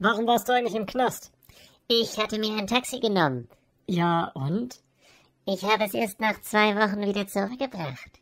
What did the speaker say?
Warum warst du eigentlich im Knast? Ich hatte mir ein Taxi genommen. Ja, und? Ich habe es erst nach zwei Wochen wieder zurückgebracht.